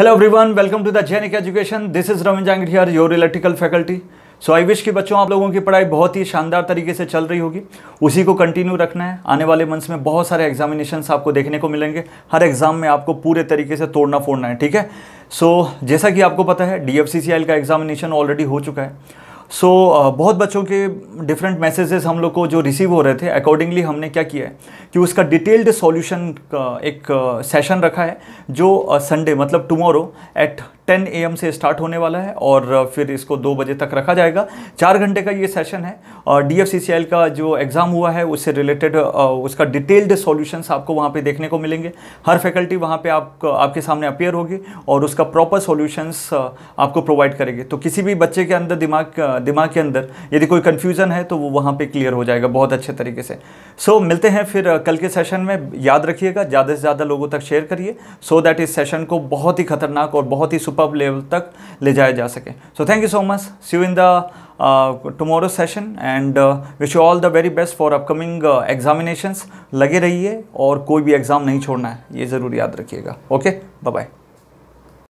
hello everyone welcome to the जैनिक education this is Ravin Jangit here your electrical faculty so I wish कि बच्चों आप लोगों की पढ़ाई बहुत ही शानदार तरीके से चल रही होगी उसी को कंटिन्यू रखना है आने वाले मंथ्स में बहुत सारे एग्जामिनेशन आपको देखने को मिलेंगे हर एग्जाम में आपको पूरे तरीके से तोड़ना फोड़ना है ठीक है सो so, जैसा कि आपको पता है डी का एग्जामिनेशन ऑलरेडी हो चुका है सो so, uh, बहुत बच्चों के डिफरेंट मैसेजेस हम लोग को जो रिसीव हो रहे थे अकॉर्डिंगली हमने क्या किया है कि उसका डिटेल्ड सॉल्यूशन का एक सेशन uh, रखा है जो संडे uh, मतलब टुमारो एट ए एम से स्टार्ट होने वाला है और फिर इसको दो बजे तक रखा जाएगा चार घंटे का ये सेशन है और डी का जो एग्ज़ाम हुआ है उससे रिलेटेड उसका डिटेल्ड सॉल्यूशंस आपको वहाँ पे देखने को मिलेंगे हर फैकल्टी वहाँ पे आप आपके सामने अपेयर होगी और उसका प्रॉपर सॉल्यूशंस आपको प्रोवाइड करेगी तो किसी भी बच्चे के अंदर दिमाग दिमाग के अंदर यदि कोई कन्फ्यूज़न है तो वो वहाँ पर क्लियर हो जाएगा बहुत अच्छे तरीके से सो so, मिलते हैं फिर कल के सेशन में याद रखिएगा ज़्यादा से ज़्यादा लोगों तक शेयर करिए सो दैट इस सेशन को बहुत ही खतरनाक और बहुत ही सुपर पब लेवल तक ले जाया जा सके so thank you so much see in the tomorrow session and wish you all the very best for upcoming examinations लगे रहिए और कोई भी एग्ज़ाम नहीं छोड़ना है ये ज़रूर याद रखिएगा ओके बाय बाय